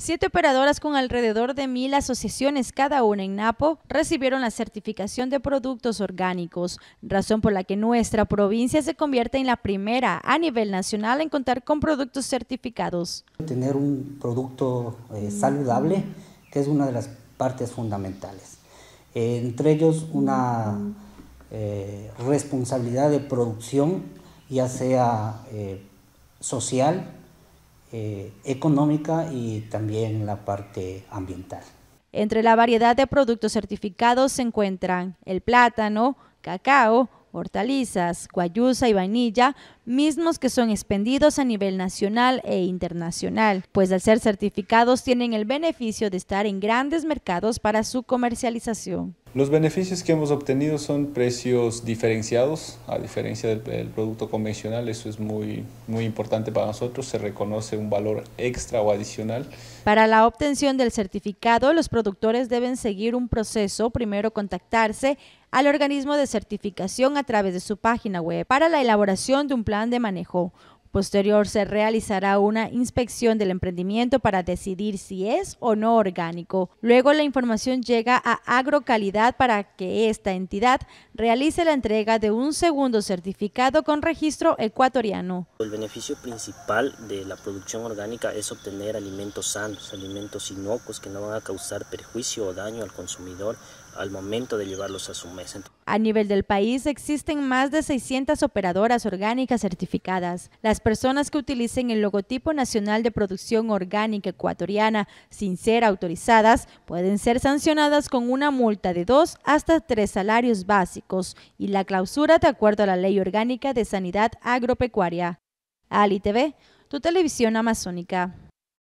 Siete operadoras con alrededor de mil asociaciones cada una en Napo recibieron la certificación de productos orgánicos, razón por la que nuestra provincia se convierte en la primera a nivel nacional en contar con productos certificados. Tener un producto eh, saludable, que es una de las partes fundamentales. entre ellos una eh, responsabilidad de producción, ya sea eh, social, eh, económica y también la parte ambiental. Entre la variedad de productos certificados se encuentran el plátano, cacao, hortalizas, guayusa y vainilla, mismos que son expendidos a nivel nacional e internacional, pues al ser certificados tienen el beneficio de estar en grandes mercados para su comercialización. Los beneficios que hemos obtenido son precios diferenciados, a diferencia del, producto convencional, eso es muy, muy importante para nosotros, se reconoce un valor extra o adicional. Para la obtención del certificado, los productores deben seguir un proceso, primero contactarse al organismo de certificación a través de su página web para la elaboración de un plan de manejo, Posterior se realizará una inspección del emprendimiento para decidir si es o no orgánico. Luego la información llega a Agrocalidad para que esta entidad realice la entrega de un segundo certificado con registro ecuatoriano. El beneficio principal de la producción orgánica es obtener alimentos sanos, alimentos inocuos que no van a causar perjuicio o daño al consumidor al momento de llevarlos a su mesa. A nivel del país existen más de 600 operadoras orgánicas certificadas. Las personas que utilicen el logotipo nacional de producción orgánica ecuatoriana sin ser autorizadas pueden ser sancionadas con una multa de dos hasta tres salarios básicos y la clausura de acuerdo a la Ley Orgánica de Sanidad Agropecuaria. Ali TV, tu televisión amazónica.